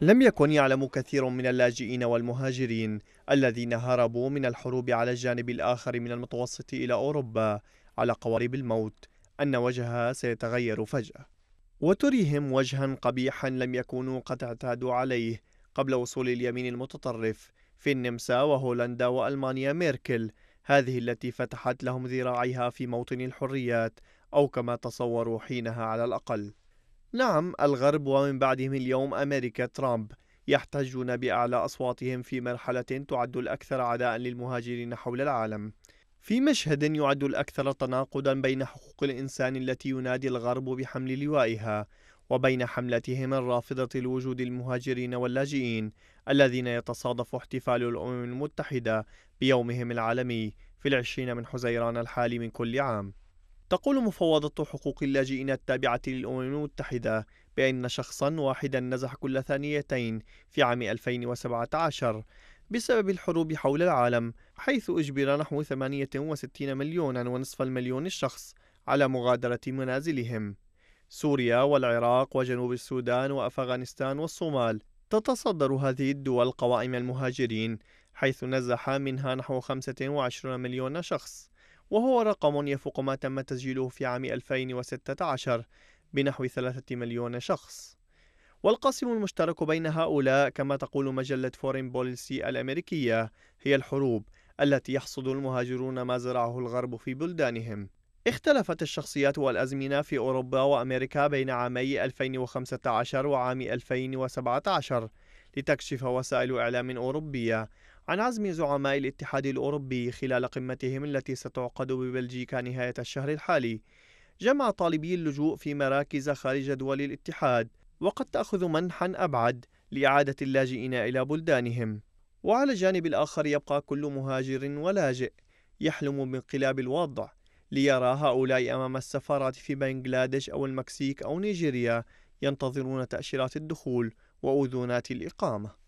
لم يكن يعلم كثير من اللاجئين والمهاجرين الذين هربوا من الحروب على الجانب الآخر من المتوسط إلى أوروبا على قوارب الموت أن وجهها سيتغير فجأة وتريهم وجها قبيحا لم يكونوا قد اعتادوا عليه قبل وصول اليمين المتطرف في النمسا وهولندا وألمانيا ميركل هذه التي فتحت لهم ذراعيها في موطن الحريات أو كما تصوروا حينها على الأقل نعم الغرب ومن بعدهم اليوم أمريكا ترامب يحتجون بأعلى أصواتهم في مرحلة تعد الأكثر عداء للمهاجرين حول العالم في مشهد يعد الأكثر تناقضا بين حقوق الإنسان التي ينادي الغرب بحمل لوائها وبين حملتهم الرافضة لوجود المهاجرين واللاجئين الذين يتصادف احتفال الأمم المتحدة بيومهم العالمي في العشرين من حزيران الحالي من كل عام تقول مفوضة حقوق اللاجئين التابعة للأمم المتحدة بأن شخصا واحدا نزح كل ثانيتين في عام 2017 بسبب الحروب حول العالم حيث أجبر نحو 68 مليونا ونصف المليون الشخص على مغادرة منازلهم سوريا والعراق وجنوب السودان وأفغانستان والصومال تتصدر هذه الدول قوائم المهاجرين حيث نزح منها نحو 25 مليون شخص وهو رقم يفوق ما تم تسجيله في عام 2016 بنحو ثلاثة مليون شخص والقاسم المشترك بين هؤلاء كما تقول مجلة فورين بوليسي الأمريكية هي الحروب التي يحصد المهاجرون ما زرعه الغرب في بلدانهم اختلفت الشخصيات والأزمنة في أوروبا وأمريكا بين عامي 2015 وعام 2017 لتكشف وسائل إعلام أوروبية عن عزم زعماء الاتحاد الأوروبي خلال قمتهم التي ستعقد ببلجيكا نهاية الشهر الحالي جمع طالبي اللجوء في مراكز خارج دول الاتحاد وقد تأخذ منحا أبعد لإعادة اللاجئين إلى بلدانهم وعلى الجانب الآخر يبقى كل مهاجر ولاجئ يحلم بانقلاب الوضع ليرى هؤلاء أمام السفارات في بنغلاديش أو المكسيك أو نيجيريا ينتظرون تأشيرات الدخول وأذونات الإقامة